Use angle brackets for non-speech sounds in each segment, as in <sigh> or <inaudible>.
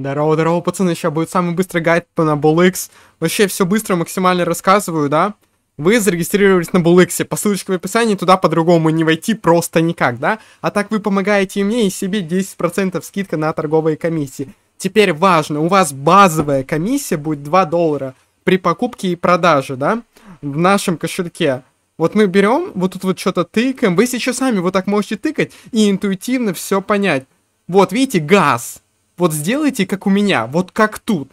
Здорово, здорово, пацаны, сейчас будет самый быстрый гайд по на BullX. Вообще все быстро, максимально рассказываю, да? Вы зарегистрировались на BullX, по ссылочке в описании, туда по-другому не войти просто никак, да? А так вы помогаете и мне, и себе 10% скидка на торговые комиссии. Теперь важно, у вас базовая комиссия будет 2 доллара при покупке и продаже, да? В нашем кошельке. Вот мы берем, вот тут вот что-то тыкаем, вы сейчас сами вот так можете тыкать и интуитивно все понять. Вот, видите, газ вот сделайте, как у меня, вот как тут.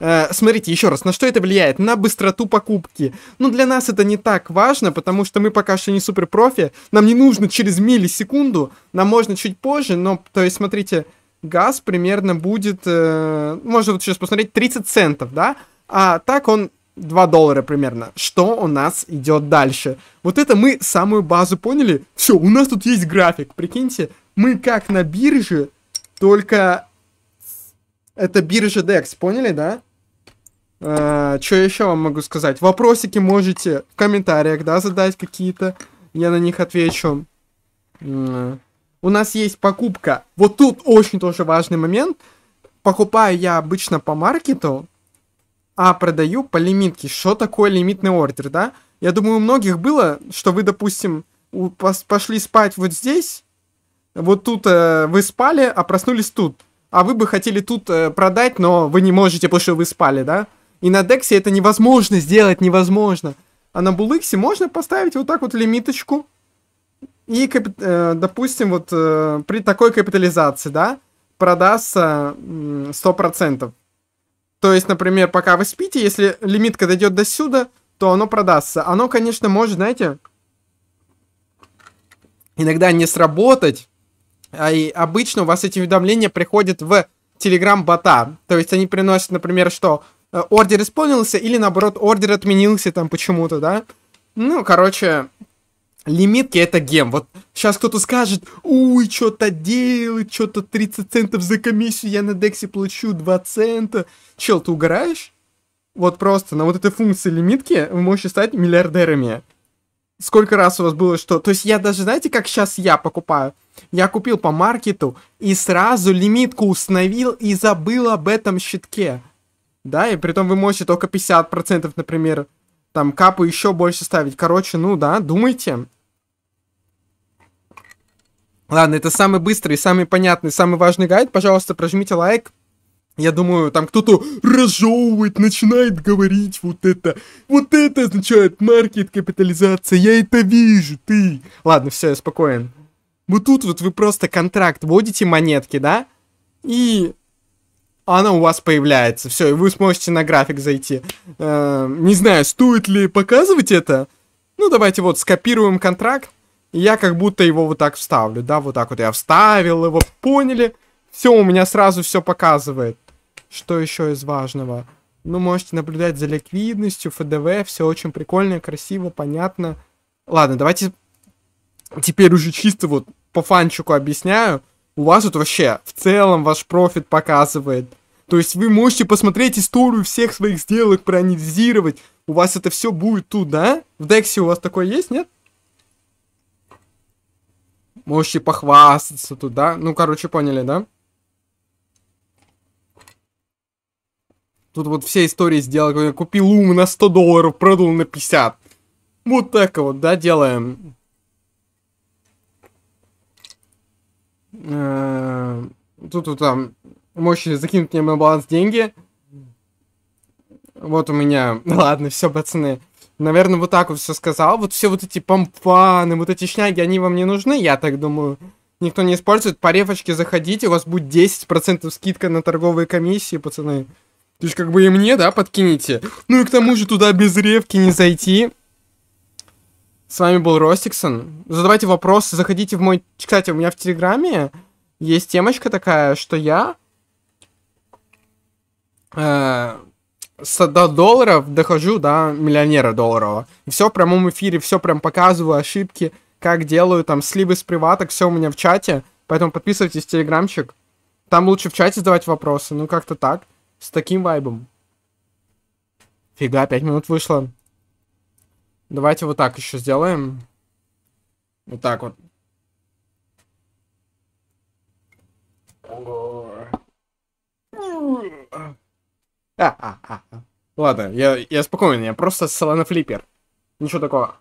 Э, смотрите, еще раз, на что это влияет? На быстроту покупки. Ну, для нас это не так важно, потому что мы пока что не супер профи. Нам не нужно через миллисекунду, нам можно чуть позже, но, то есть, смотрите, газ примерно будет, э, можно вот сейчас посмотреть, 30 центов, да? А так он 2 доллара примерно. Что у нас идет дальше? Вот это мы самую базу поняли. Все, у нас тут есть график, прикиньте. Мы как на бирже, только это биржа DEX, поняли, да? А, что еще вам могу сказать? Вопросики можете в комментариях, да, задать какие-то. Я на них отвечу. У нас есть покупка. Вот тут очень тоже важный момент. Покупаю я обычно по маркету, а продаю по лимитке. Что такое лимитный ордер, да? Я думаю, у многих было, что вы, допустим, пошли спать вот здесь, вот тут э, вы спали, а проснулись тут а вы бы хотели тут э, продать, но вы не можете, потому что вы спали, да? И на Дексе это невозможно сделать, невозможно. А на Булыксе можно поставить вот так вот лимиточку. И, э, допустим, вот э, при такой капитализации, да, продастся э, 100%. То есть, например, пока вы спите, если лимитка дойдет до сюда, то оно продастся. Оно, конечно, может, знаете, иногда не сработать, а и обычно у вас эти уведомления приходят в Telegram-бота. То есть они приносят, например, что э, ордер исполнился или, наоборот, ордер отменился там почему-то, да? Ну, короче, лимитки это гем. Вот сейчас кто-то скажет, ой, что-то делать, что-то 30 центов за комиссию я на Дексе плачу, 2 цента. Чел, ты угораешь? Вот просто на вот этой функции лимитки вы можете стать миллиардерами. Сколько раз у вас было что? То есть я даже, знаете, как сейчас я покупаю? Я купил по маркету и сразу лимитку установил и забыл об этом щитке. Да, и при том вы можете только 50%, например, там капу еще больше ставить. Короче, ну да, думайте. Ладно, это самый быстрый, самый понятный, самый важный гайд. Пожалуйста, прожмите лайк. Я думаю, там кто-то разжевывает, начинает говорить вот это. Вот это означает маркет капитализация. Я это вижу, ты. Ладно, все, я спокоен. Вот тут вот вы просто контракт вводите монетки, да? И она у вас появляется. Все, и вы сможете на график зайти. Э, не знаю, стоит ли показывать это. Ну, давайте вот скопируем контракт. И я как будто его вот так вставлю, да, вот так вот я вставил его, поняли? Все, у меня сразу все показывает. Что еще из важного? Ну, можете наблюдать за ликвидностью, ФДВ, все очень прикольно, красиво, понятно. Ладно, давайте теперь уже чисто вот по фанчику объясняю, у вас это вообще в целом ваш профит показывает. То есть вы можете посмотреть историю всех своих сделок, проанализировать. У вас это все будет тут, да? В Дексе у вас такое есть, нет? Можете похвастаться тут, да? Ну, короче, поняли, да? Тут вот все истории сделок. Я купил ум на 100 долларов, продал на 50. Вот так вот, да, делаем. тут там можете закинуть мне на баланс деньги. Вот у меня... <laughs> Ну ладно, все, пацаны. Наверное, вот так вот все сказал. Вот все вот эти помпаны, вот эти шняги, они вам не нужны, я так думаю. Никто не использует. По рефочке заходите, у вас будет 10% скидка на торговые комиссии, пацаны. То есть как бы и мне, да, подкините. Ну и к тому же туда без ревки не зайти. С вами был Ростиксон. Задавайте вопросы, заходите в мой... Кстати, у меня в Телеграме есть темочка такая, что я э, с до долларов дохожу до миллионера долларового. И все в прямом эфире, все прям показываю, ошибки, как делаю, там, сливы с приваток, все у меня в чате. Поэтому подписывайтесь в телеграмчик. Там лучше в чате задавать вопросы, ну как-то так, с таким вайбом. Фига, 5 минут вышло. Давайте вот так еще сделаем. Вот так вот. А, а, а. Ладно, я, я спокоен, я просто салана флиппер. Ничего такого.